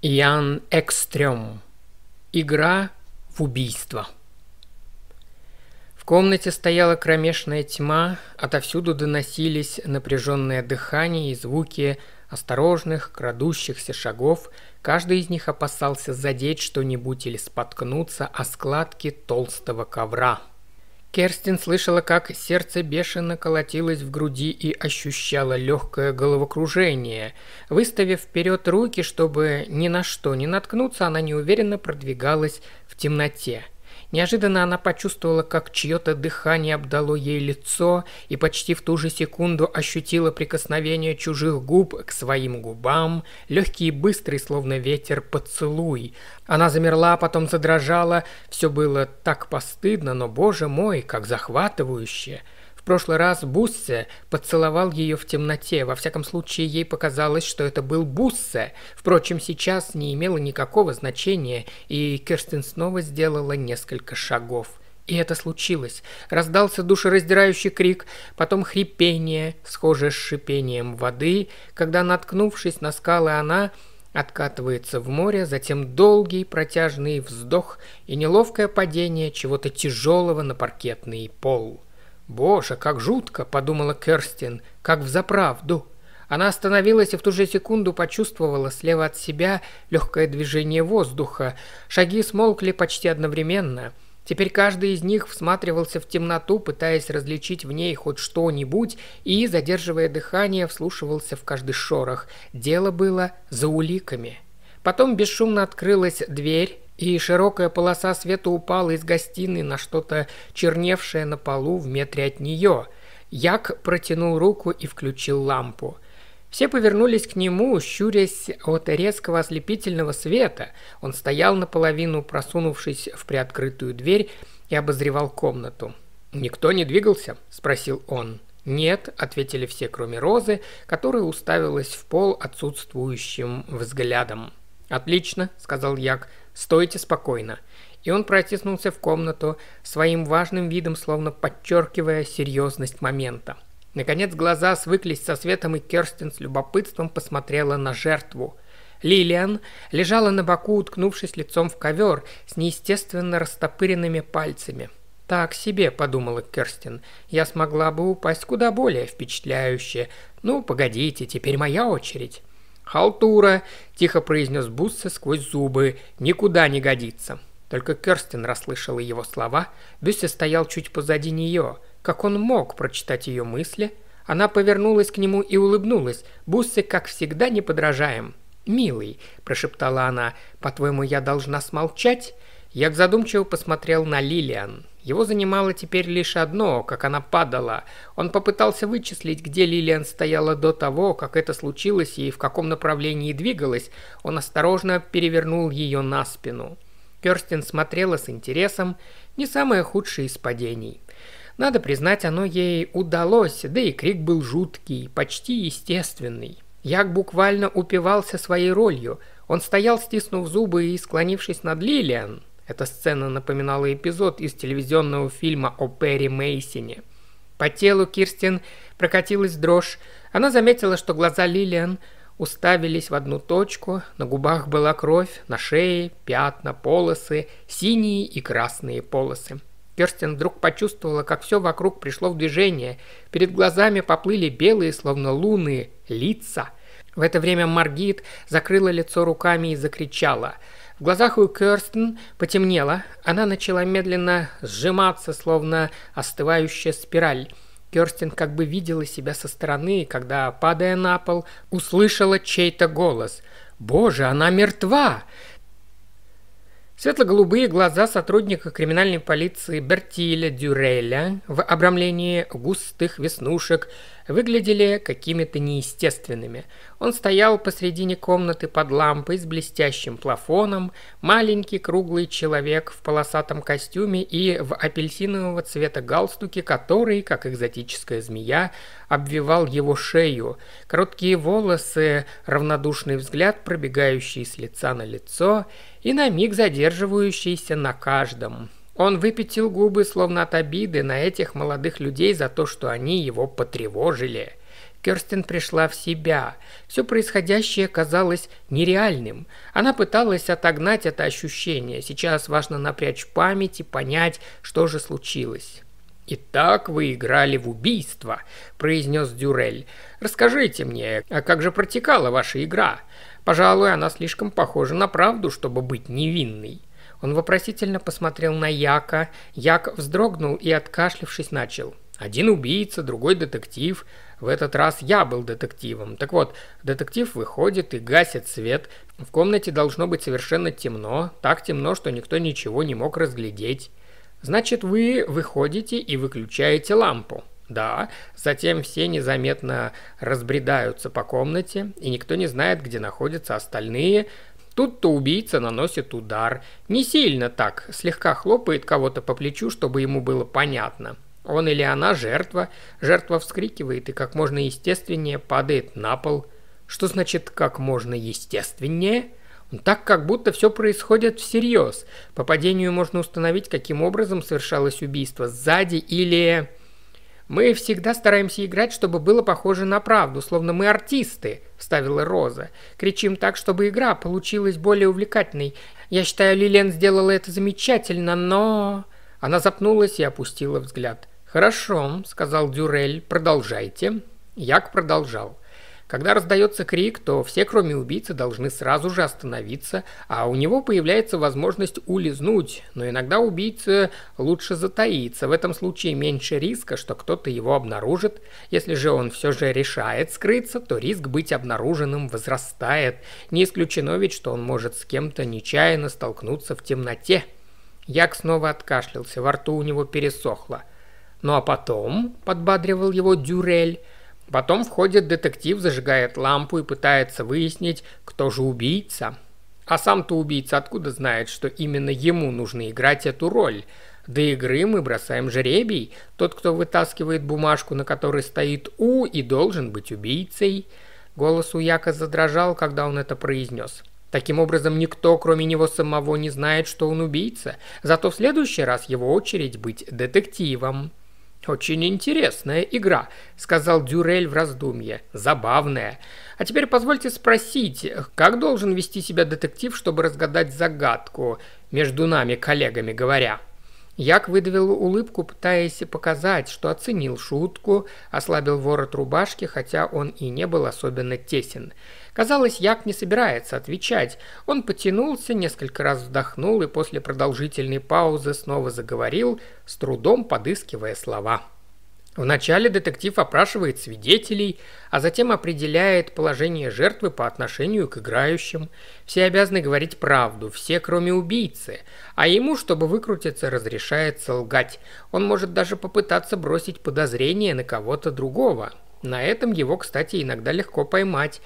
Ян Экстрем. Игра в убийство. В комнате стояла кромешная тьма, отовсюду доносились напряженное дыхание и звуки осторожных, крадущихся шагов. Каждый из них опасался задеть что-нибудь или споткнуться о складки толстого ковра – Керстин слышала, как сердце бешено колотилось в груди и ощущала легкое головокружение. Выставив вперед руки, чтобы ни на что не наткнуться, она неуверенно продвигалась в темноте – Неожиданно она почувствовала, как чье-то дыхание обдало ей лицо и почти в ту же секунду ощутила прикосновение чужих губ к своим губам, легкий и быстрый, словно ветер, поцелуй. Она замерла, а потом задрожала, все было так постыдно, но, боже мой, как захватывающе – прошлый раз Буссе поцеловал ее в темноте. Во всяком случае, ей показалось, что это был Буссе. Впрочем, сейчас не имело никакого значения, и Керстин снова сделала несколько шагов. И это случилось. Раздался душераздирающий крик, потом хрипение, схожее с шипением воды, когда, наткнувшись на скалы, она откатывается в море, затем долгий протяжный вздох и неловкое падение чего-то тяжелого на паркетный пол. «Боже, как жутко!» – подумала Керстин, – «как взаправду!» Она остановилась и в ту же секунду почувствовала слева от себя легкое движение воздуха. Шаги смолкли почти одновременно. Теперь каждый из них всматривался в темноту, пытаясь различить в ней хоть что-нибудь, и, задерживая дыхание, вслушивался в каждый шорох. Дело было за уликами. Потом бесшумно открылась дверь, и широкая полоса света упала из гостиной на что-то черневшее на полу в метре от нее. Як протянул руку и включил лампу. Все повернулись к нему, щурясь от резкого ослепительного света. Он стоял наполовину, просунувшись в приоткрытую дверь и обозревал комнату. «Никто не двигался?» – спросил он. «Нет», – ответили все, кроме Розы, которая уставилась в пол отсутствующим взглядом. «Отлично», — сказал Як, — «стойте спокойно». И он протиснулся в комнату, своим важным видом словно подчеркивая серьезность момента. Наконец глаза свыклись со светом, и Керстин с любопытством посмотрела на жертву. Лилиан лежала на боку, уткнувшись лицом в ковер с неестественно растопыренными пальцами. «Так себе», — подумала Керстин, — «я смогла бы упасть куда более впечатляюще. Ну, погодите, теперь моя очередь». «Халтура!» – тихо произнес Буссе сквозь зубы. «Никуда не годится!» Только Керстин расслышала его слова. Бюссе стоял чуть позади нее. Как он мог прочитать ее мысли? Она повернулась к нему и улыбнулась. Буссе, как всегда, неподражаем. «Милый», – прошептала она, – «по-твоему, я должна смолчать?» Як задумчиво посмотрел на Лилиан. Его занимало теперь лишь одно, как она падала. Он попытался вычислить, где Лилиан стояла до того, как это случилось и в каком направлении двигалась. Он осторожно перевернул ее на спину. Керстин смотрела с интересом, не самое худшее из падений. Надо признать, оно ей удалось, да и крик был жуткий, почти естественный. Як буквально упивался своей ролью. Он стоял, стиснув зубы и склонившись над Лилиан, эта сцена напоминала эпизод из телевизионного фильма о Перри Мейсине. По телу Кирстин прокатилась дрожь. Она заметила, что глаза Лилиан уставились в одну точку, на губах была кровь, на шее пятна, полосы, синие и красные полосы. Керстин вдруг почувствовала, как все вокруг пришло в движение. Перед глазами поплыли белые, словно луны, лица. В это время Маргит закрыла лицо руками и закричала – в глазах у Керстен потемнело, она начала медленно сжиматься, словно остывающая спираль. Керстин как бы видела себя со стороны, когда, падая на пол, услышала чей-то голос. «Боже, она мертва! Светло-голубые глаза сотрудника криминальной полиции Бертиля Дюреля в обрамлении густых веснушек выглядели какими-то неестественными. Он стоял посредине комнаты под лампой с блестящим плафоном, маленький круглый человек в полосатом костюме и в апельсинового цвета галстуке, который, как экзотическая змея, обвивал его шею. Короткие волосы, равнодушный взгляд, пробегающий с лица на лицо – и на миг задерживающийся на каждом. Он выпятил губы, словно от обиды на этих молодых людей за то, что они его потревожили. Керстин пришла в себя. Все происходящее казалось нереальным. Она пыталась отогнать это ощущение. Сейчас важно напрячь память и понять, что же случилось. «Итак, вы играли в убийство», – произнес Дюрель. «Расскажите мне, а как же протекала ваша игра? Пожалуй, она слишком похожа на правду, чтобы быть невинной. Он вопросительно посмотрел на Яка. Як вздрогнул и, откашлившись, начал. Один убийца, другой детектив. В этот раз я был детективом. Так вот, детектив выходит и гасит свет. В комнате должно быть совершенно темно. Так темно, что никто ничего не мог разглядеть. Значит, вы выходите и выключаете лампу. Да, затем все незаметно разбредаются по комнате, и никто не знает, где находятся остальные. Тут-то убийца наносит удар. Не сильно так, слегка хлопает кого-то по плечу, чтобы ему было понятно. Он или она жертва. Жертва вскрикивает и как можно естественнее падает на пол. Что значит «как можно естественнее»? Так как будто все происходит всерьез. По падению можно установить, каким образом совершалось убийство, сзади или... «Мы всегда стараемся играть, чтобы было похоже на правду, словно мы артисты», — вставила Роза. «Кричим так, чтобы игра получилась более увлекательной. Я считаю, Лилен сделала это замечательно, но...» Она запнулась и опустила взгляд. «Хорошо», — сказал Дюрель, — «продолжайте». Як продолжал. Когда раздается крик, то все, кроме убийцы, должны сразу же остановиться, а у него появляется возможность улизнуть, но иногда убийце лучше затаиться, в этом случае меньше риска, что кто-то его обнаружит. Если же он все же решает скрыться, то риск быть обнаруженным возрастает. Не исключено ведь, что он может с кем-то нечаянно столкнуться в темноте. Як снова откашлялся, во рту у него пересохло. «Ну а потом», — подбадривал его Дюрель, — Потом входит детектив, зажигает лампу и пытается выяснить, кто же убийца. А сам-то убийца откуда знает, что именно ему нужно играть эту роль? До игры мы бросаем жеребий. Тот, кто вытаскивает бумажку, на которой стоит «У» и должен быть убийцей. Голос у Яка задрожал, когда он это произнес. Таким образом, никто, кроме него самого, не знает, что он убийца. Зато в следующий раз его очередь быть детективом. «Очень интересная игра», — сказал Дюрель в раздумье. «Забавная. А теперь позвольте спросить, как должен вести себя детектив, чтобы разгадать загадку, между нами коллегами говоря?» Як выдавил улыбку, пытаясь показать, что оценил шутку, ослабил ворот рубашки, хотя он и не был особенно тесен. Казалось, Як не собирается отвечать. Он потянулся, несколько раз вздохнул и после продолжительной паузы снова заговорил, с трудом подыскивая слова. Вначале детектив опрашивает свидетелей, а затем определяет положение жертвы по отношению к играющим. Все обязаны говорить правду, все кроме убийцы. А ему, чтобы выкрутиться, разрешается лгать. Он может даже попытаться бросить подозрение на кого-то другого. На этом его, кстати, иногда легко поймать.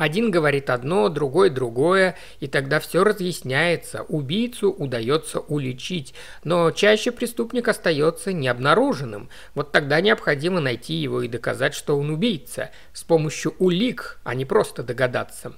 Один говорит одно, другой другое, и тогда все разъясняется, убийцу удается уличить, но чаще преступник остается необнаруженным. Вот тогда необходимо найти его и доказать, что он убийца, с помощью улик, а не просто догадаться.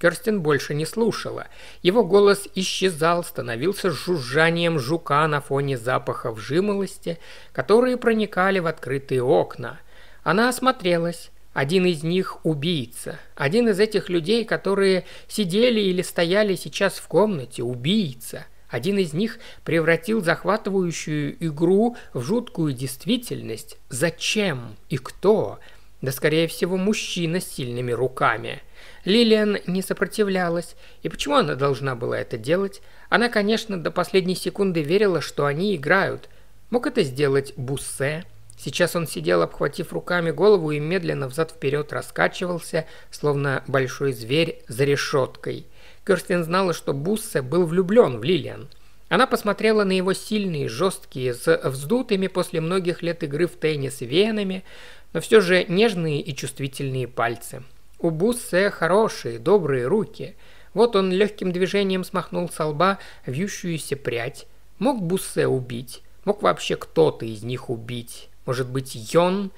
Керстин больше не слушала. Его голос исчезал, становился жужжанием жука на фоне запахов жимолости, которые проникали в открытые окна. Она осмотрелась. Один из них – убийца. Один из этих людей, которые сидели или стояли сейчас в комнате – убийца. Один из них превратил захватывающую игру в жуткую действительность. Зачем и кто? Да, скорее всего, мужчина с сильными руками. Лилиан не сопротивлялась. И почему она должна была это делать? Она, конечно, до последней секунды верила, что они играют. Мог это сделать Буссе? Сейчас он сидел, обхватив руками голову и медленно взад-вперед раскачивался, словно большой зверь за решеткой. Керстин знала, что Буссе был влюблен в Лилиан. Она посмотрела на его сильные, жесткие, с вздутыми после многих лет игры в теннис венами, но все же нежные и чувствительные пальцы. У Буссе хорошие, добрые руки. Вот он легким движением смахнул со лба вьющуюся прядь. Мог Буссе убить, мог вообще кто-то из них убить. Может быть, Йон?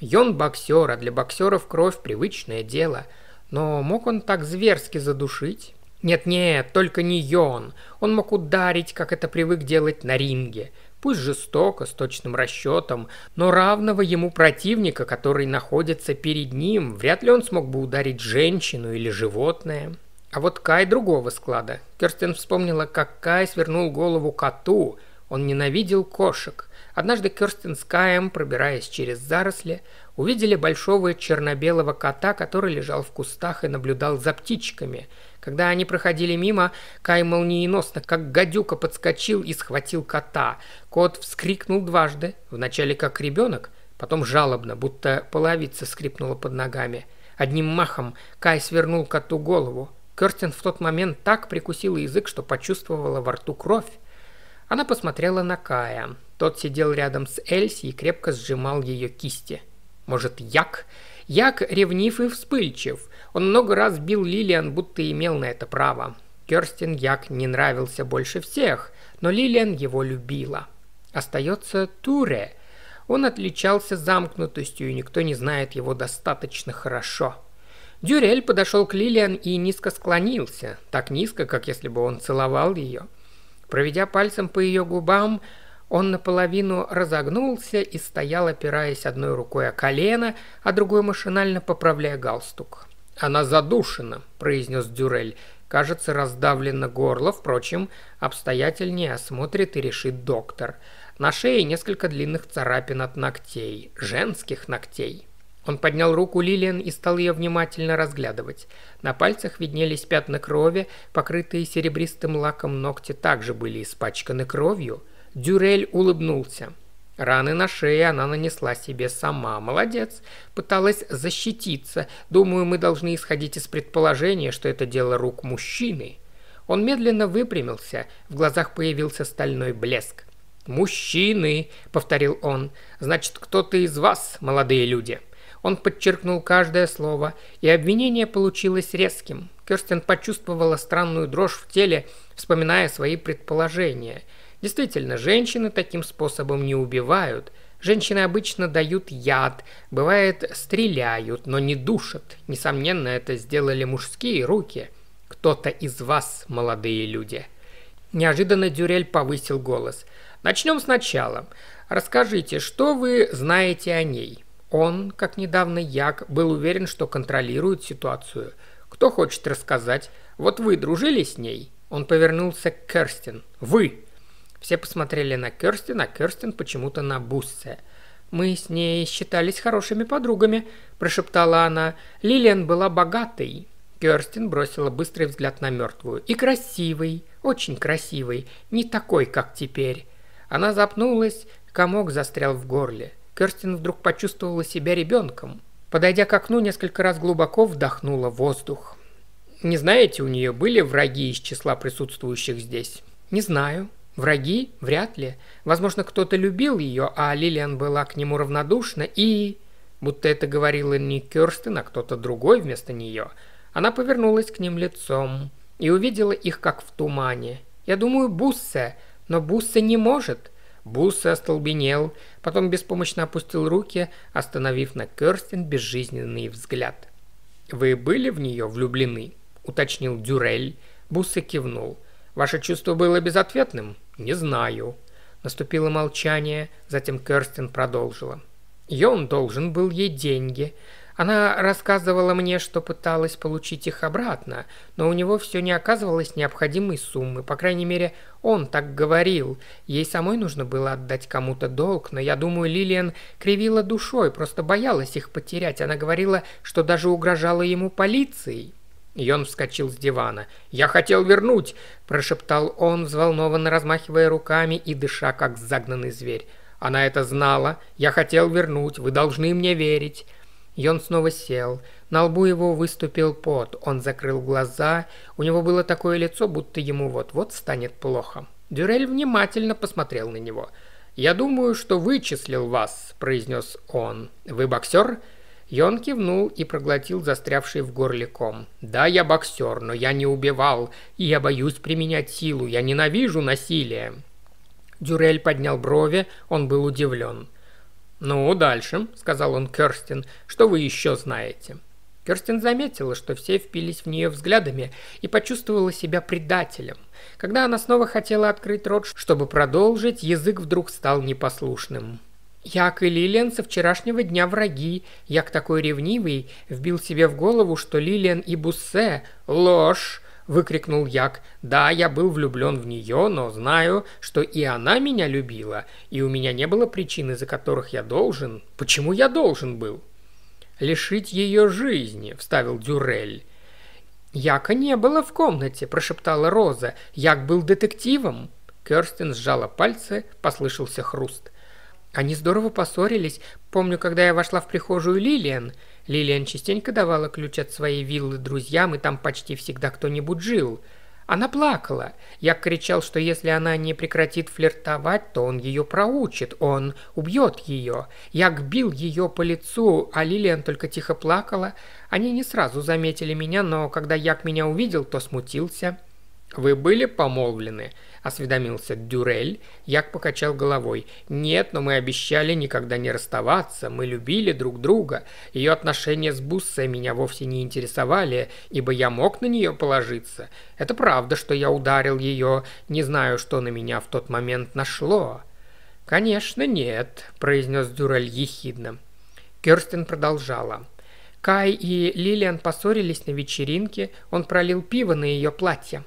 Йон – боксер, а для боксеров кровь – привычное дело. Но мог он так зверски задушить? Нет-нет, только не Йон. Он мог ударить, как это привык делать на ринге. Пусть жестоко, с точным расчетом, но равного ему противника, который находится перед ним, вряд ли он смог бы ударить женщину или животное. А вот Кай другого склада. Керстен вспомнила, как Кай свернул голову коту – он ненавидел кошек. Однажды Керстен с Каем, пробираясь через заросли, увидели большого черно-белого кота, который лежал в кустах и наблюдал за птичками. Когда они проходили мимо, Кай молниеносно, как гадюка, подскочил и схватил кота. Кот вскрикнул дважды, вначале как ребенок, потом жалобно, будто половица скрипнула под ногами. Одним махом Кай свернул коту голову. Керстин в тот момент так прикусила язык, что почувствовала во рту кровь. Она посмотрела на Кая. Тот сидел рядом с Эльси и крепко сжимал ее кисти. Может, Як? Як ревнив и вспыльчив. Он много раз бил Лилиан, будто имел на это право. Керстин Як не нравился больше всех, но Лилиан его любила. Остается Туре. Он отличался замкнутостью, и никто не знает его достаточно хорошо. Дюрель подошел к Лилиан и низко склонился, так низко, как если бы он целовал ее – Проведя пальцем по ее губам, он наполовину разогнулся и стоял, опираясь одной рукой о колено, а другой машинально поправляя галстук. «Она задушена», — произнес Дюрель. «Кажется, раздавлено горло, впрочем, обстоятельнее осмотрит и решит доктор. На шее несколько длинных царапин от ногтей, женских ногтей». Он поднял руку Лилиан и стал ее внимательно разглядывать. На пальцах виднелись пятна крови, покрытые серебристым лаком ногти также были испачканы кровью. Дюрель улыбнулся. Раны на шее она нанесла себе сама. Молодец. Пыталась защититься. Думаю, мы должны исходить из предположения, что это дело рук мужчины. Он медленно выпрямился, в глазах появился стальной блеск. «Мужчины!» — повторил он. «Значит, кто-то из вас, молодые люди!» Он подчеркнул каждое слово, и обвинение получилось резким. Керстин почувствовала странную дрожь в теле, вспоминая свои предположения. Действительно, женщины таким способом не убивают. Женщины обычно дают яд, бывает стреляют, но не душат. Несомненно, это сделали мужские руки. Кто-то из вас, молодые люди. Неожиданно Дюрель повысил голос. Начнем сначала. Расскажите, что вы знаете о ней? Он, как недавно Як, был уверен, что контролирует ситуацию. Кто хочет рассказать? Вот вы дружили с ней? Он повернулся к Керстин. Вы! Все посмотрели на Керстин, а Керстин почему-то на Буссе. «Мы с ней считались хорошими подругами», – прошептала она. «Лилиан была богатой». Керстин бросила быстрый взгляд на мертвую. «И красивый, очень красивый, не такой, как теперь». Она запнулась, комок застрял в горле. Керстин вдруг почувствовала себя ребенком. Подойдя к окну, несколько раз глубоко вдохнула воздух. «Не знаете, у нее были враги из числа присутствующих здесь?» «Не знаю. Враги? Вряд ли. Возможно, кто-то любил ее, а Лилиан была к нему равнодушна и...» Будто это говорила не Керстин, а кто-то другой вместо нее. Она повернулась к ним лицом и увидела их как в тумане. «Я думаю, Буссе, но Буссе не может. Буссе остолбенел, потом беспомощно опустил руки, остановив на Керстин безжизненный взгляд. «Вы были в нее влюблены?» – уточнил Дюрель. Буссе кивнул. «Ваше чувство было безответным?» «Не знаю». Наступило молчание, затем Керстин продолжила. «Йон должен был ей деньги. Она рассказывала мне, что пыталась получить их обратно, но у него все не оказывалось необходимой суммы. По крайней мере, он так говорил. Ей самой нужно было отдать кому-то долг, но я думаю, Лилиан кривила душой, просто боялась их потерять. Она говорила, что даже угрожала ему полицией. И он вскочил с дивана. «Я хотел вернуть!» – прошептал он, взволнованно размахивая руками и дыша, как загнанный зверь. «Она это знала. Я хотел вернуть. Вы должны мне верить!» И снова сел. На лбу его выступил пот. Он закрыл глаза. У него было такое лицо, будто ему вот-вот станет плохо. Дюрель внимательно посмотрел на него. «Я думаю, что вычислил вас», – произнес он. «Вы боксер?» Йон кивнул и проглотил застрявший в горле ком. «Да, я боксер, но я не убивал, и я боюсь применять силу, я ненавижу насилие». Дюрель поднял брови, он был удивлен – «Ну, дальше», — сказал он Керстин, — «что вы еще знаете?» Керстин заметила, что все впились в нее взглядами и почувствовала себя предателем. Когда она снова хотела открыть рот, чтобы продолжить, язык вдруг стал непослушным. «Як и Лилиан со вчерашнего дня враги. Як такой ревнивый вбил себе в голову, что Лилиан и Буссе – ложь выкрикнул Як. «Да, я был влюблен в нее, но знаю, что и она меня любила, и у меня не было причин, из-за которых я должен... Почему я должен был?» «Лишить ее жизни», — вставил Дюрель. «Яка не было в комнате», — прошептала Роза. «Як был детективом». Керстин сжала пальцы, послышался хруст. «Они здорово поссорились. Помню, когда я вошла в прихожую Лилиан...» Лилиан частенько давала ключ от своей виллы друзьям, и там почти всегда кто-нибудь жил. Она плакала. Я кричал, что если она не прекратит флиртовать, то он ее проучит, он убьет ее. Я бил ее по лицу, а Лилиан только тихо плакала. Они не сразу заметили меня, но когда Як меня увидел, то смутился. «Вы были помолвлены?» – осведомился Дюрель. Як покачал головой. «Нет, но мы обещали никогда не расставаться. Мы любили друг друга. Ее отношения с Буссой меня вовсе не интересовали, ибо я мог на нее положиться. Это правда, что я ударил ее. Не знаю, что на меня в тот момент нашло». «Конечно, нет», – произнес Дюрель ехидно. Керстин продолжала. Кай и Лилиан поссорились на вечеринке, он пролил пиво на ее платье.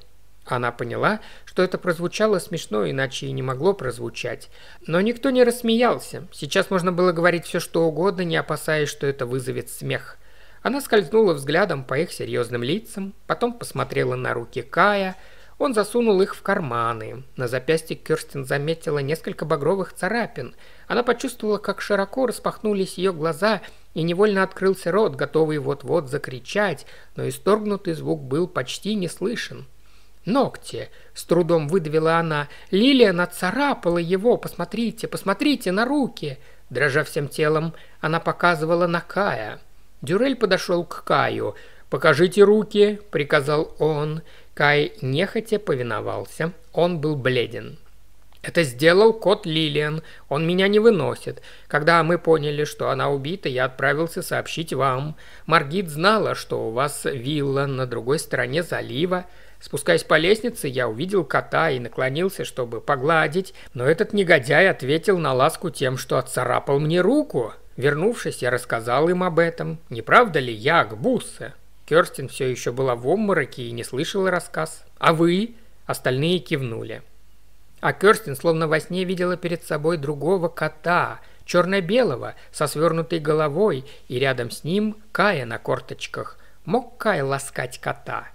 Она поняла, что это прозвучало смешно, иначе и не могло прозвучать. Но никто не рассмеялся. Сейчас можно было говорить все что угодно, не опасаясь, что это вызовет смех. Она скользнула взглядом по их серьезным лицам, потом посмотрела на руки Кая. Он засунул их в карманы. На запястье Кёрстин заметила несколько багровых царапин. Она почувствовала, как широко распахнулись ее глаза, и невольно открылся рот, готовый вот-вот закричать, но исторгнутый звук был почти не слышен. Ногти. С трудом выдавила она. Лилия нацарапала его. Посмотрите, посмотрите на руки. Дрожа всем телом, она показывала на Кая. Дюрель подошел к Каю. «Покажите руки», — приказал он. Кай нехотя повиновался. Он был бледен. Это сделал кот Лилиан. Он меня не выносит. Когда мы поняли, что она убита, я отправился сообщить вам. Маргит знала, что у вас вилла на другой стороне залива. Спускаясь по лестнице, я увидел кота и наклонился, чтобы погладить, но этот негодяй ответил на ласку тем, что отцарапал мне руку. Вернувшись, я рассказал им об этом. Не правда ли я Акбусса? Керстин все еще была в обмороке и не слышала рассказ. «А вы?» Остальные кивнули. А Керстин словно во сне видела перед собой другого кота, черно-белого, со свернутой головой, и рядом с ним Кая на корточках. Мог Кай ласкать кота –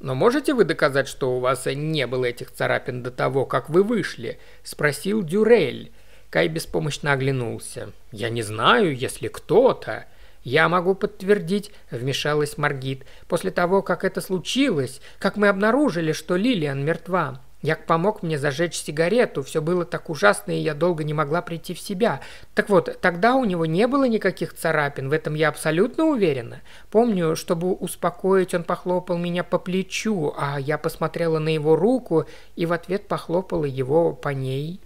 «Но можете вы доказать, что у вас не было этих царапин до того, как вы вышли?» – спросил Дюрель. Кай беспомощно оглянулся. «Я не знаю, если кто-то...» «Я могу подтвердить», — вмешалась Маргит, «после того, как это случилось, как мы обнаружили, что Лилиан мертва. Як помог мне зажечь сигарету, все было так ужасно, и я долго не могла прийти в себя. Так вот, тогда у него не было никаких царапин, в этом я абсолютно уверена. Помню, чтобы успокоить, он похлопал меня по плечу, а я посмотрела на его руку и в ответ похлопала его по ней.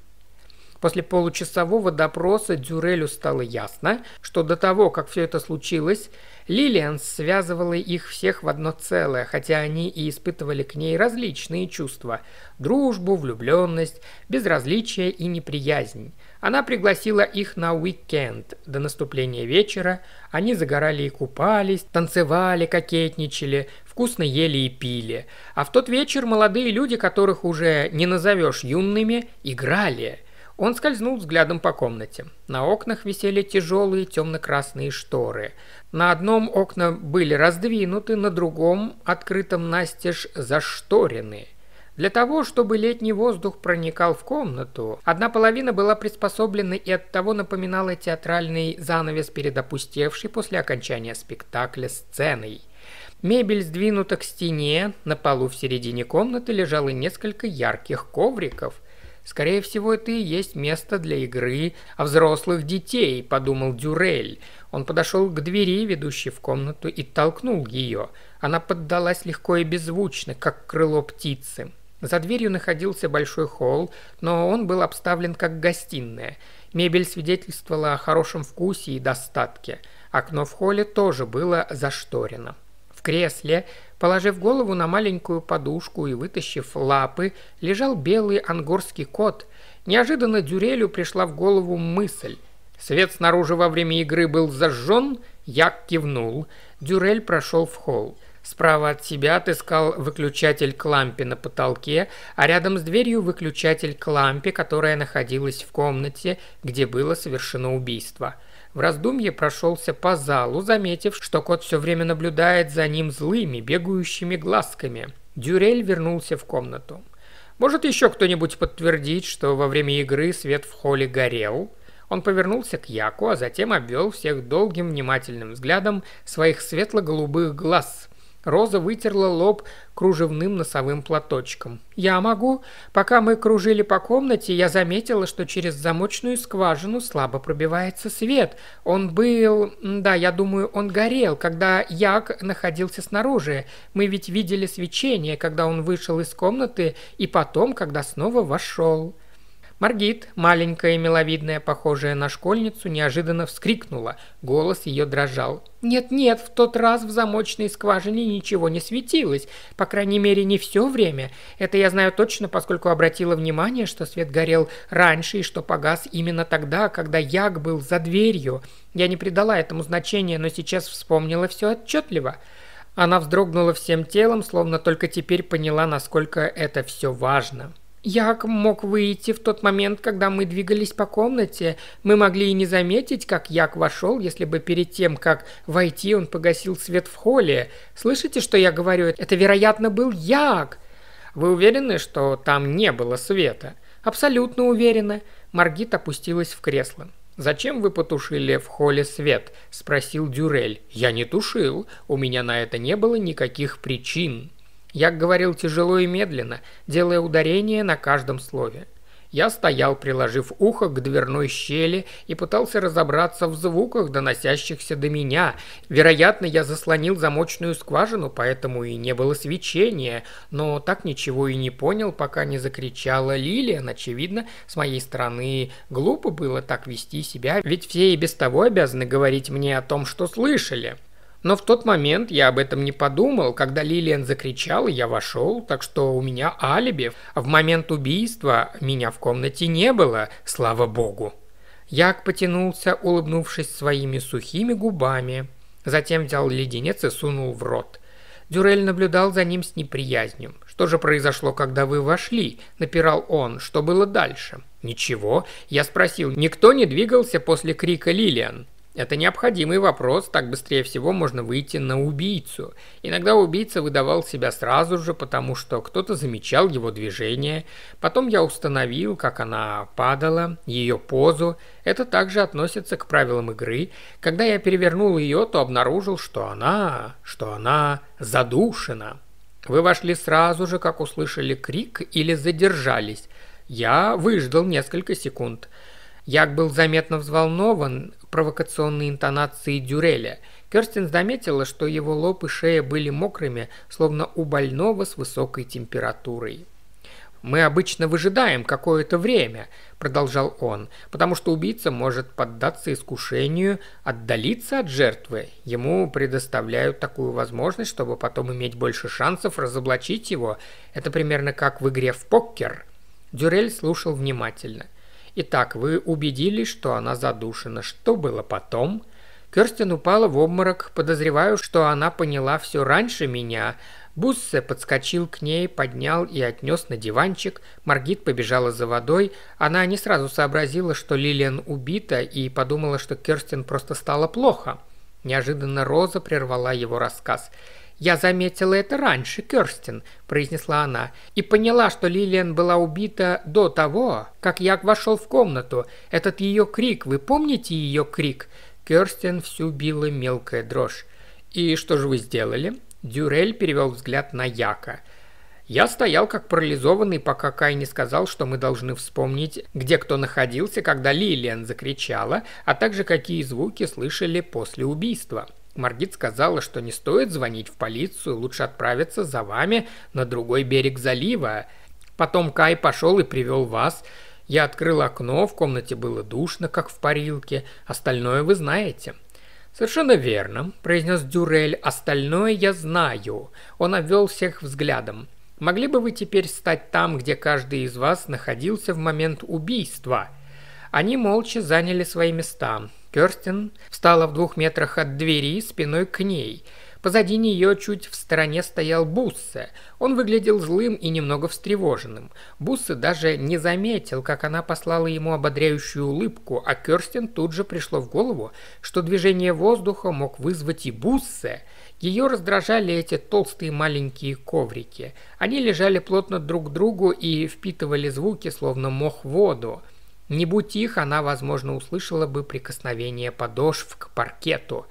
После получасового допроса Дюрелю стало ясно, что до того, как все это случилось, Лилиан связывала их всех в одно целое, хотя они и испытывали к ней различные чувства – дружбу, влюбленность, безразличие и неприязнь. Она пригласила их на уикенд. До наступления вечера они загорали и купались, танцевали, кокетничали, вкусно ели и пили. А в тот вечер молодые люди, которых уже не назовешь юными, играли – он скользнул взглядом по комнате. На окнах висели тяжелые темно-красные шторы. На одном окна были раздвинуты, на другом, открытом настежь, зашторены. Для того, чтобы летний воздух проникал в комнату, одна половина была приспособлена и оттого напоминала театральный занавес перед опустевшей после окончания спектакля сценой. Мебель сдвинута к стене, на полу в середине комнаты лежало несколько ярких ковриков – Скорее всего, это и есть место для игры а взрослых детей, подумал Дюрель. Он подошел к двери, ведущей в комнату, и толкнул ее. Она поддалась легко и беззвучно, как крыло птицы. За дверью находился большой холл, но он был обставлен как гостиная. Мебель свидетельствовала о хорошем вкусе и достатке. Окно в холле тоже было зашторено. В кресле, Положив голову на маленькую подушку и вытащив лапы, лежал белый ангорский кот. Неожиданно Дюрелю пришла в голову мысль. Свет снаружи во время игры был зажжен, я кивнул. Дюрель прошел в холл. Справа от себя отыскал выключатель к на потолке, а рядом с дверью выключатель к которая находилась в комнате, где было совершено убийство – в раздумье прошелся по залу, заметив, что кот все время наблюдает за ним злыми, бегающими глазками. Дюрель вернулся в комнату. «Может еще кто-нибудь подтвердить, что во время игры свет в холле горел?» Он повернулся к Яку, а затем обвел всех долгим внимательным взглядом своих светло-голубых глаз. Роза вытерла лоб кружевным носовым платочком. «Я могу. Пока мы кружили по комнате, я заметила, что через замочную скважину слабо пробивается свет. Он был... Да, я думаю, он горел, когда Як находился снаружи. Мы ведь видели свечение, когда он вышел из комнаты, и потом, когда снова вошел». Маргит, маленькая и миловидная, похожая на школьницу, неожиданно вскрикнула. Голос ее дрожал. «Нет-нет, в тот раз в замочной скважине ничего не светилось. По крайней мере, не все время. Это я знаю точно, поскольку обратила внимание, что свет горел раньше и что погас именно тогда, когда Як был за дверью. Я не придала этому значения, но сейчас вспомнила все отчетливо». Она вздрогнула всем телом, словно только теперь поняла, насколько это все важно. Як мог выйти в тот момент, когда мы двигались по комнате. Мы могли и не заметить, как Як вошел, если бы перед тем, как войти, он погасил свет в холле. Слышите, что я говорю? Это, вероятно, был Як. Вы уверены, что там не было света? Абсолютно уверена. Маргит опустилась в кресло. «Зачем вы потушили в холле свет?» – спросил Дюрель. «Я не тушил. У меня на это не было никаких причин». Я говорил тяжело и медленно, делая ударение на каждом слове. Я стоял, приложив ухо к дверной щели и пытался разобраться в звуках, доносящихся до меня. Вероятно, я заслонил замочную скважину, поэтому и не было свечения, но так ничего и не понял, пока не закричала Лилия. Очевидно, с моей стороны глупо было так вести себя, ведь все и без того обязаны говорить мне о том, что слышали. Но в тот момент я об этом не подумал. Когда Лилиан закричала, я вошел, так что у меня алиби. В момент убийства меня в комнате не было, слава богу. Як потянулся, улыбнувшись своими сухими губами. Затем взял леденец и сунул в рот. Дюрель наблюдал за ним с неприязнью. «Что же произошло, когда вы вошли?» – напирал он. «Что было дальше?» «Ничего», – я спросил. «Никто не двигался после крика Лилиан?» Это необходимый вопрос, так быстрее всего можно выйти на убийцу. Иногда убийца выдавал себя сразу же, потому что кто-то замечал его движение. Потом я установил, как она падала, ее позу. Это также относится к правилам игры. Когда я перевернул ее, то обнаружил, что она, что она задушена. Вы вошли сразу же, как услышали крик или задержались. Я выждал несколько секунд. Як был заметно взволнован, провокационные интонации Дюреля. Керстин заметила, что его лоб и шея были мокрыми, словно у больного с высокой температурой. «Мы обычно выжидаем какое-то время», – продолжал он, – «потому что убийца может поддаться искушению, отдалиться от жертвы. Ему предоставляют такую возможность, чтобы потом иметь больше шансов разоблачить его. Это примерно как в игре в покер». Дюрель слушал внимательно – Итак, вы убедились, что она задушена. Что было потом? Керстин упала в обморок. Подозреваю, что она поняла все раньше меня. Буссе подскочил к ней, поднял и отнес на диванчик. Маргит побежала за водой. Она не сразу сообразила, что Лилиан убита, и подумала, что Керстин просто стало плохо. Неожиданно Роза прервала его рассказ. «Я заметила это раньше, Керстин», – произнесла она, «и поняла, что Лилиан была убита до того, как Як вошел в комнату. Этот ее крик, вы помните ее крик?» Керстин всю била мелкая дрожь. «И что же вы сделали?» Дюрель перевел взгляд на Яка. Я стоял как парализованный, пока Кай не сказал, что мы должны вспомнить, где кто находился, когда Лилиан закричала, а также какие звуки слышали после убийства. Маргит сказала, что не стоит звонить в полицию, лучше отправиться за вами на другой берег залива. Потом Кай пошел и привел вас. Я открыл окно, в комнате было душно, как в парилке. Остальное вы знаете». «Совершенно верно», – произнес Дюрель. «Остальное я знаю». Он обвел всех взглядом. «Могли бы вы теперь стать там, где каждый из вас находился в момент убийства?» Они молча заняли свои места. Керстин встала в двух метрах от двери спиной к ней. Позади нее чуть в стороне стоял Буссе. Он выглядел злым и немного встревоженным. Буссе даже не заметил, как она послала ему ободряющую улыбку, а Керстин тут же пришло в голову, что движение воздуха мог вызвать и Буссе. Ее раздражали эти толстые маленькие коврики. Они лежали плотно друг к другу и впитывали звуки, словно мох воду. Не будь их, она, возможно, услышала бы прикосновение подошв к паркету.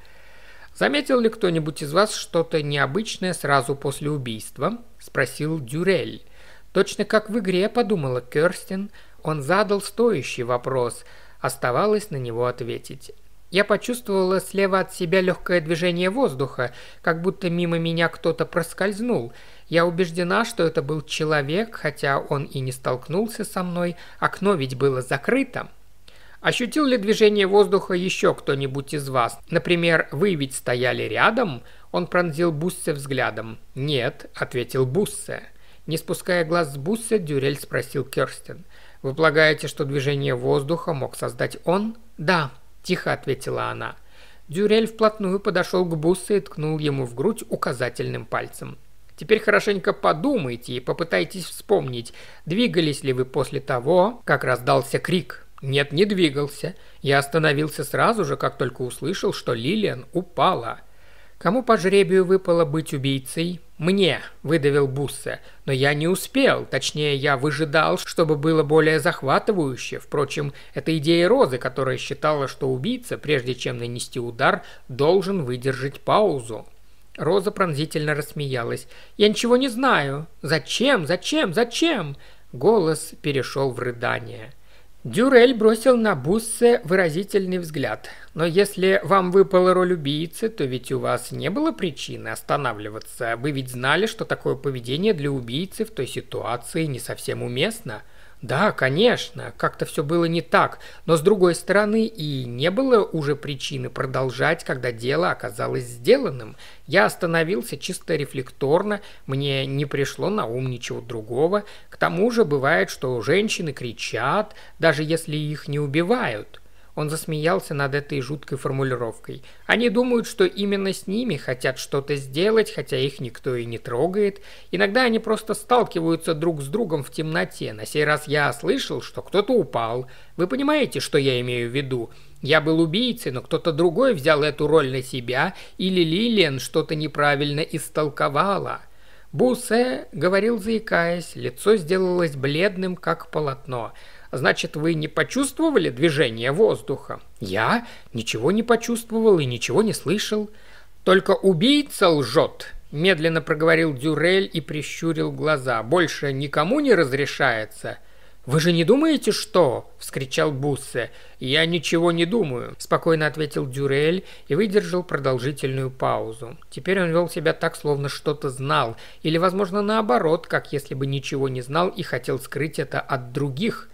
«Заметил ли кто-нибудь из вас что-то необычное сразу после убийства?» – спросил Дюрель. Точно как в игре, подумала Керстин, он задал стоящий вопрос. Оставалось на него ответить. Я почувствовала слева от себя легкое движение воздуха, как будто мимо меня кто-то проскользнул. Я убеждена, что это был человек, хотя он и не столкнулся со мной, окно ведь было закрыто. Ощутил ли движение воздуха еще кто-нибудь из вас? Например, вы ведь стояли рядом? Он пронзил Буссе взглядом. «Нет», — ответил Буссе. Не спуская глаз с Буссе, Дюрель спросил Керстин. «Вы полагаете, что движение воздуха мог создать он?» «Да», – тихо ответила она. Дюрель вплотную подошел к Буссу и ткнул ему в грудь указательным пальцем. Теперь хорошенько подумайте и попытайтесь вспомнить, двигались ли вы после того, как раздался крик. Нет, не двигался. Я остановился сразу же, как только услышал, что Лилиан упала. Кому по жребию выпало быть убийцей? Мне, выдавил Буссе, но я не успел, точнее я выжидал, чтобы было более захватывающе. Впрочем, это идея Розы, которая считала, что убийца, прежде чем нанести удар, должен выдержать паузу. Роза пронзительно рассмеялась. «Я ничего не знаю. Зачем? Зачем? Зачем?» Голос перешел в рыдание. Дюрель бросил на Буссе выразительный взгляд. «Но если вам выпала роль убийцы, то ведь у вас не было причины останавливаться. Вы ведь знали, что такое поведение для убийцы в той ситуации не совсем уместно». Да, конечно, как-то все было не так, но с другой стороны и не было уже причины продолжать, когда дело оказалось сделанным. Я остановился чисто рефлекторно, мне не пришло на ум ничего другого. К тому же бывает, что женщины кричат, даже если их не убивают. Он засмеялся над этой жуткой формулировкой. Они думают, что именно с ними хотят что-то сделать, хотя их никто и не трогает. Иногда они просто сталкиваются друг с другом в темноте. На сей раз я слышал, что кто-то упал. Вы понимаете, что я имею в виду? Я был убийцей, но кто-то другой взял эту роль на себя, или Лилиан что-то неправильно истолковала. Бусе говорил заикаясь, лицо сделалось бледным, как полотно. Значит, вы не почувствовали движение воздуха? Я ничего не почувствовал и ничего не слышал. Только убийца лжет, медленно проговорил Дюрель и прищурил глаза. Больше никому не разрешается. «Вы же не думаете, что?» – вскричал Буссе. «Я ничего не думаю», – спокойно ответил Дюрель и выдержал продолжительную паузу. Теперь он вел себя так, словно что-то знал, или, возможно, наоборот, как если бы ничего не знал и хотел скрыть это от других.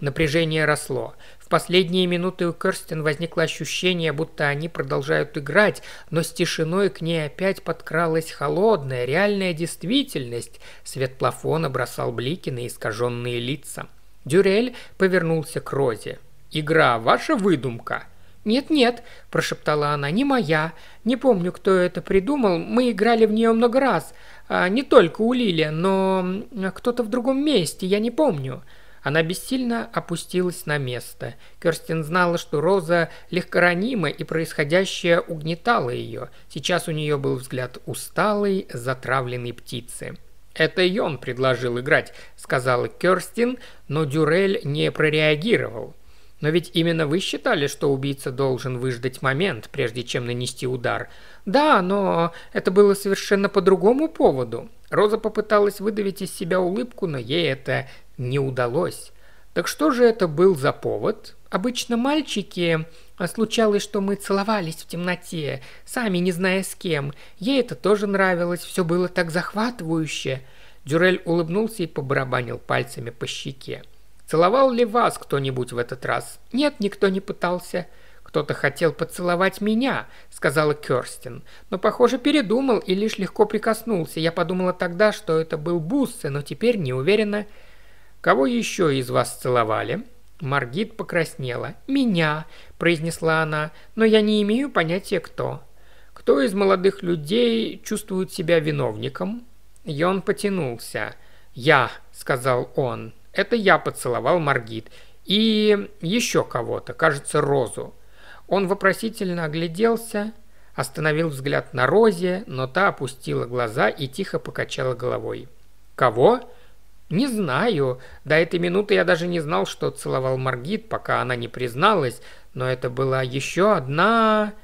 Напряжение росло. В последние минуты у Керстен возникло ощущение, будто они продолжают играть, но с тишиной к ней опять подкралась холодная, реальная действительность. Свет плафона бросал блики на искаженные лица. Дюрель повернулся к Розе. «Игра – ваша выдумка!» «Нет-нет», – прошептала она, – «не моя. Не помню, кто это придумал. Мы играли в нее много раз. А не только у Лили, но кто-то в другом месте, я не помню». Она бессильно опустилась на место. Керстин знала, что Роза легкоранима, и происходящее угнетало ее. Сейчас у нее был взгляд усталой, затравленной птицы. «Это и он предложил играть», — сказала Керстин, но Дюрель не прореагировал. «Но ведь именно вы считали, что убийца должен выждать момент, прежде чем нанести удар». «Да, но это было совершенно по другому поводу». Роза попыталась выдавить из себя улыбку, но ей это не удалось. Так что же это был за повод? Обычно мальчики... А, случалось, что мы целовались в темноте, сами не зная с кем. Ей это тоже нравилось, все было так захватывающе. Дюрель улыбнулся и побарабанил пальцами по щеке. «Целовал ли вас кто-нибудь в этот раз?» «Нет, никто не пытался». «Кто-то хотел поцеловать меня», — сказала Керстин. «Но, похоже, передумал и лишь легко прикоснулся. Я подумала тогда, что это был Буссе, но теперь не уверена». Кого еще из вас целовали?» Маргит покраснела. «Меня», – произнесла она, – «но я не имею понятия, кто». «Кто из молодых людей чувствует себя виновником?» Йон потянулся. «Я», – сказал он. «Это я поцеловал Маргит. И еще кого-то, кажется, Розу». Он вопросительно огляделся, остановил взгляд на Розе, но та опустила глаза и тихо покачала головой. «Кого?» «Не знаю. До этой минуты я даже не знал, что целовал Маргит, пока она не призналась, но это была еще одна...»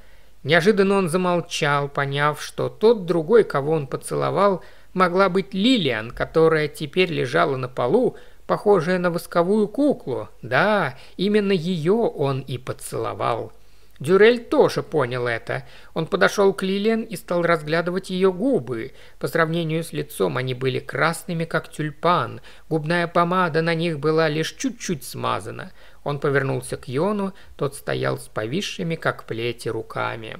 Неожиданно он замолчал, поняв, что тот другой, кого он поцеловал, могла быть Лилиан, которая теперь лежала на полу, похожая на восковую куклу. Да, именно ее он и поцеловал. Дюрель тоже понял это. Он подошел к Лилиан и стал разглядывать ее губы. По сравнению с лицом они были красными, как тюльпан. Губная помада на них была лишь чуть-чуть смазана. Он повернулся к Йону, тот стоял с повисшими, как плети, руками.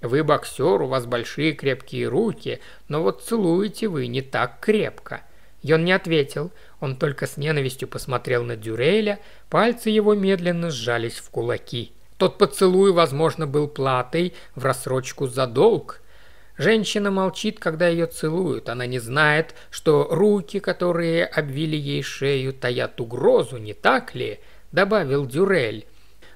«Вы боксер, у вас большие крепкие руки, но вот целуете вы не так крепко». Йон не ответил, он только с ненавистью посмотрел на Дюреля, пальцы его медленно сжались в кулаки – тот поцелуй, возможно, был платой в рассрочку за долг. Женщина молчит, когда ее целуют. Она не знает, что руки, которые обвили ей шею, таят угрозу, не так ли? Добавил Дюрель.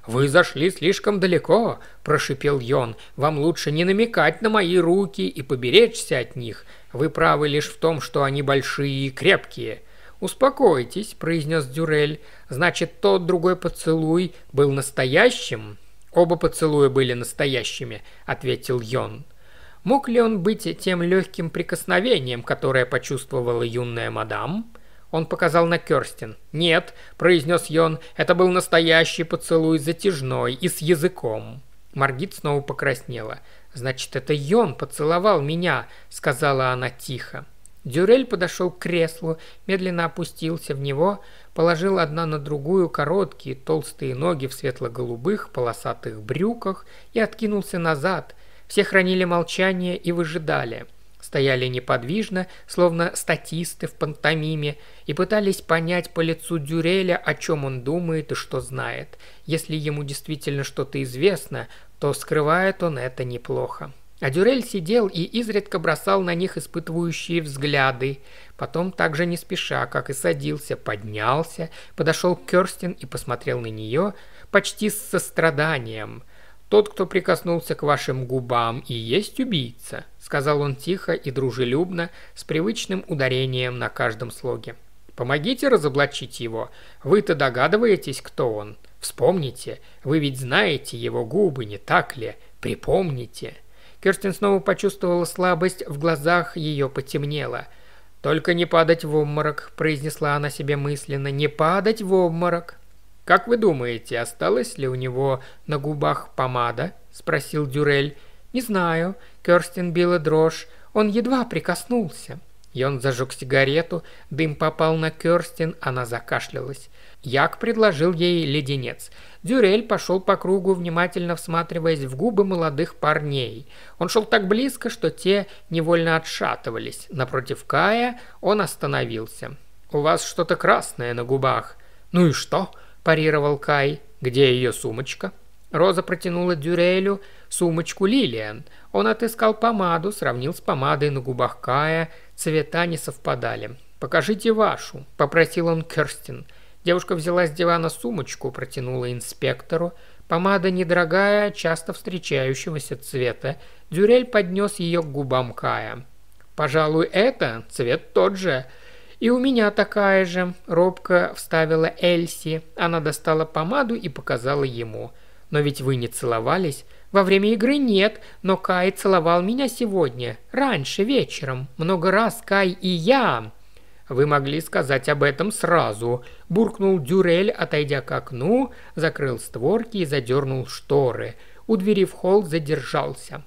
«Вы зашли слишком далеко», – прошипел Йон. «Вам лучше не намекать на мои руки и поберечься от них. Вы правы лишь в том, что они большие и крепкие». «Успокойтесь», — произнес Дюрель. «Значит, тот другой поцелуй был настоящим?» «Оба поцелуя были настоящими», — ответил Йон. Мог ли он быть тем легким прикосновением, которое почувствовала юная мадам? Он показал на Керстин. «Нет», — произнес Йон, — «это был настоящий поцелуй затяжной и с языком». Маргит снова покраснела. «Значит, это Йон поцеловал меня», — сказала она тихо. Дюрель подошел к креслу, медленно опустился в него, положил одна на другую короткие толстые ноги в светло-голубых полосатых брюках и откинулся назад. Все хранили молчание и выжидали. Стояли неподвижно, словно статисты в пантомиме, и пытались понять по лицу Дюреля, о чем он думает и что знает. Если ему действительно что-то известно, то скрывает он это неплохо. А Дюрель сидел и изредка бросал на них испытывающие взгляды. Потом также не спеша, как и садился, поднялся, подошел к Керстин и посмотрел на нее почти с состраданием. «Тот, кто прикоснулся к вашим губам, и есть убийца», — сказал он тихо и дружелюбно, с привычным ударением на каждом слоге. «Помогите разоблачить его. Вы-то догадываетесь, кто он. Вспомните, вы ведь знаете его губы, не так ли? Припомните». Кирстин снова почувствовала слабость, в глазах ее потемнело. «Только не падать в обморок», – произнесла она себе мысленно, – «не падать в обморок». «Как вы думаете, осталась ли у него на губах помада?» – спросил Дюрель. «Не знаю». Керстин била дрожь. Он едва прикоснулся. и он зажег сигарету, дым попал на Керстин, она закашлялась. Як предложил ей леденец. Дюрель пошел по кругу, внимательно всматриваясь в губы молодых парней. Он шел так близко, что те невольно отшатывались. Напротив Кая он остановился. «У вас что-то красное на губах». «Ну и что?» – парировал Кай. «Где ее сумочка?» Роза протянула Дюрелю сумочку Лилиан. Он отыскал помаду, сравнил с помадой на губах Кая. Цвета не совпадали. «Покажите вашу», – попросил он Керстин. Девушка взяла с дивана сумочку, протянула инспектору. Помада недорогая, часто встречающегося цвета. Дюрель поднес ее к губам Кая. «Пожалуй, это цвет тот же. И у меня такая же», – робко вставила Эльси. Она достала помаду и показала ему. «Но ведь вы не целовались. Во время игры нет, но Кай целовал меня сегодня. Раньше, вечером. Много раз Кай и я...» «Вы могли сказать об этом сразу», – буркнул Дюрель, отойдя к окну, закрыл створки и задернул шторы. У двери в холл задержался.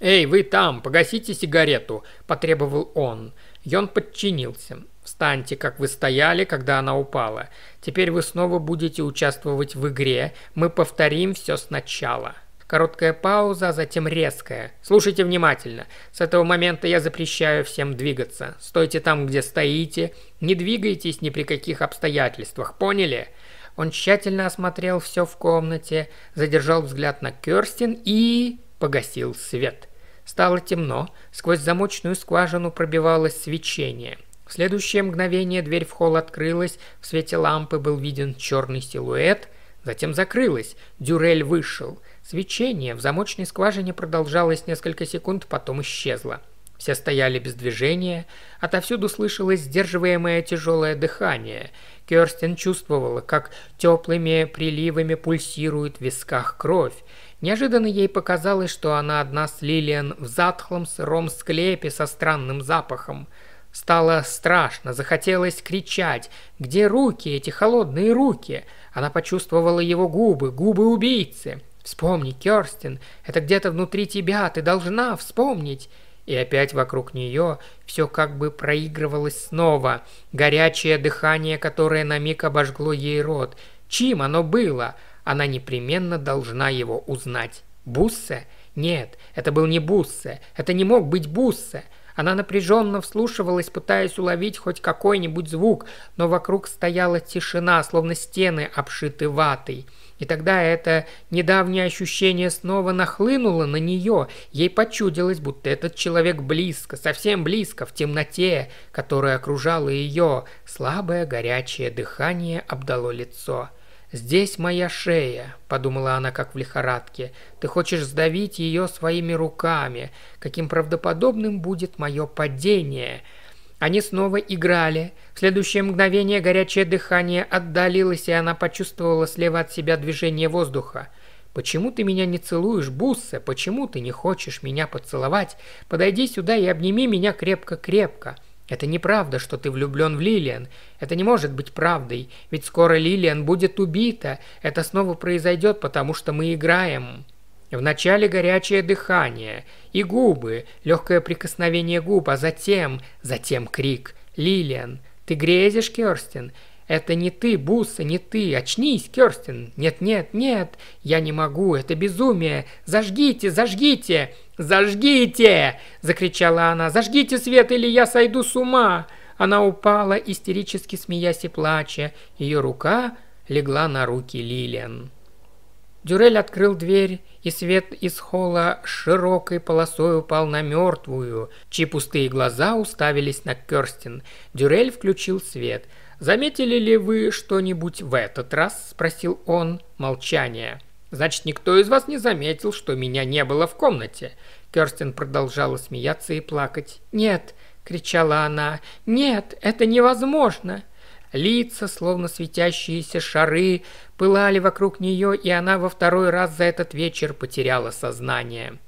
«Эй, вы там, погасите сигарету», – потребовал он. Йон подчинился. Встаньте, как вы стояли, когда она упала. Теперь вы снова будете участвовать в игре. Мы повторим все сначала. Короткая пауза, а затем резкая. Слушайте внимательно. С этого момента я запрещаю всем двигаться. Стойте там, где стоите. Не двигайтесь ни при каких обстоятельствах. Поняли? Он тщательно осмотрел все в комнате, задержал взгляд на Керстин и... погасил свет. Стало темно, сквозь замочную скважину пробивалось свечение. В следующее мгновение дверь в холл открылась, в свете лампы был виден черный силуэт, затем закрылась, Дюрель вышел – Свечение в замочной скважине продолжалось несколько секунд, потом исчезло. Все стояли без движения, отовсюду слышалось сдерживаемое тяжелое дыхание. Керстин чувствовала, как теплыми приливами пульсирует в висках кровь. Неожиданно ей показалось, что она одна с Лилиан в затхлом сыром склепе со странным запахом. Стало страшно, захотелось кричать. «Где руки, эти холодные руки?» Она почувствовала его губы, губы убийцы. Вспомни, Керстин, это где-то внутри тебя, ты должна вспомнить. И опять вокруг нее все как бы проигрывалось снова. Горячее дыхание, которое на миг обожгло ей рот. Чим оно было? Она непременно должна его узнать. Буссе? Нет, это был не Буссе. Это не мог быть Буссе. Она напряженно вслушивалась, пытаясь уловить хоть какой-нибудь звук, но вокруг стояла тишина, словно стены обшиты ватой. И тогда это недавнее ощущение снова нахлынуло на нее. Ей почудилось, будто этот человек близко, совсем близко, в темноте, которая окружала ее. Слабое горячее дыхание обдало лицо. «Здесь моя шея», — подумала она как в лихорадке. «Ты хочешь сдавить ее своими руками. Каким правдоподобным будет мое падение?» Они снова играли. В следующее мгновение горячее дыхание отдалилось, и она почувствовала слева от себя движение воздуха. «Почему ты меня не целуешь, Бусса? Почему ты не хочешь меня поцеловать? Подойди сюда и обними меня крепко-крепко». Это неправда, что ты влюблен в Лилиан. Это не может быть правдой, ведь скоро Лилиан будет убита. Это снова произойдет, потому что мы играем. Вначале горячее дыхание и губы, легкое прикосновение губ, а затем, затем крик. «Лилиан, ты грезишь, Керстин? Это не ты, Буса, не ты. Очнись, Керстин. Нет, нет, нет. Я не могу. Это безумие. Зажгите, зажгите. Зажгите! Закричала она. Зажгите свет, или я сойду с ума. Она упала, истерически смеясь и плача. Ее рука легла на руки Лилиан. Дюрель открыл дверь, и свет из холла широкой полосой упал на мертвую, чьи пустые глаза уставились на Керстин. Дюрель включил свет. «Заметили ли вы что-нибудь в этот раз?» – спросил он. Молчание. «Значит, никто из вас не заметил, что меня не было в комнате?» Керстин продолжала смеяться и плакать. «Нет!» – кричала она. «Нет, это невозможно!» Лица, словно светящиеся шары, пылали вокруг нее, и она во второй раз за этот вечер потеряла сознание.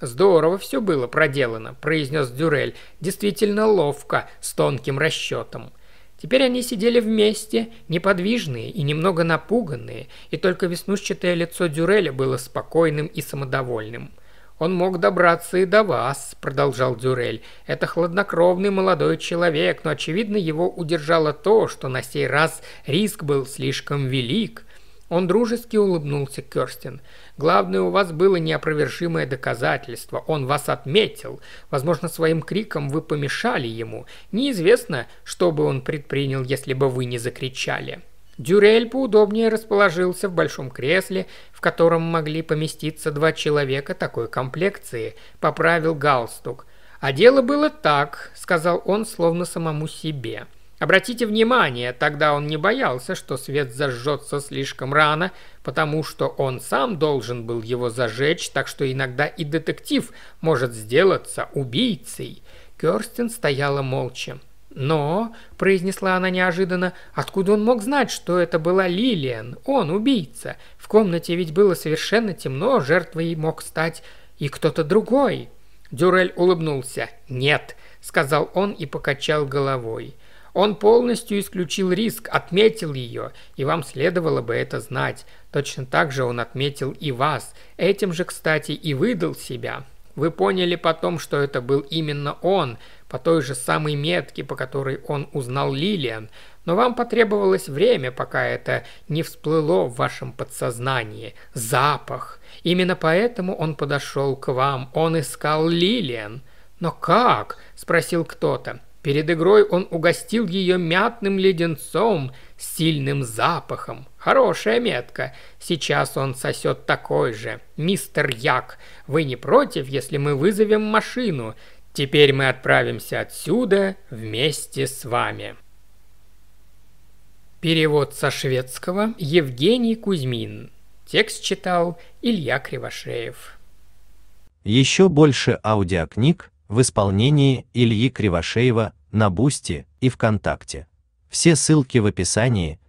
«Здорово все было проделано», – произнес Дюрель. «Действительно ловко, с тонким расчетом». Теперь они сидели вместе, неподвижные и немного напуганные, и только веснушчатое лицо Дюреля было спокойным и самодовольным. «Он мог добраться и до вас», – продолжал Дюрель. «Это хладнокровный молодой человек, но, очевидно, его удержало то, что на сей раз риск был слишком велик». Он дружески улыбнулся Керстин. «Главное, у вас было неопровержимое доказательство. Он вас отметил. Возможно, своим криком вы помешали ему. Неизвестно, что бы он предпринял, если бы вы не закричали». Дюрель поудобнее расположился в большом кресле, в котором могли поместиться два человека такой комплекции, поправил галстук. «А дело было так», — сказал он словно самому себе. Обратите внимание, тогда он не боялся, что свет зажжется слишком рано, потому что он сам должен был его зажечь, так что иногда и детектив может сделаться убийцей. Керстин стояла молча. «Но», — произнесла она неожиданно, — «откуда он мог знать, что это была Лилиан? Он убийца. В комнате ведь было совершенно темно, жертвой мог стать и кто-то другой». Дюрель улыбнулся. «Нет», — сказал он и покачал головой. Он полностью исключил риск, отметил ее, и вам следовало бы это знать. Точно так же он отметил и вас. Этим же, кстати, и выдал себя. Вы поняли потом, что это был именно он, по той же самой метке, по которой он узнал Лилиан, но вам потребовалось время, пока это не всплыло в вашем подсознании. Запах. Именно поэтому он подошел к вам, он искал Лилиан. «Но как?» – спросил кто-то. Перед игрой он угостил ее мятным леденцом – с сильным запахом. Хорошая метка. Сейчас он сосет такой же. Мистер Як, вы не против, если мы вызовем машину? Теперь мы отправимся отсюда вместе с вами. Перевод со шведского Евгений Кузьмин. Текст читал Илья Кривошеев. Еще больше аудиокниг в исполнении Ильи Кривошеева на Бусти и ВКонтакте. Все ссылки в описании,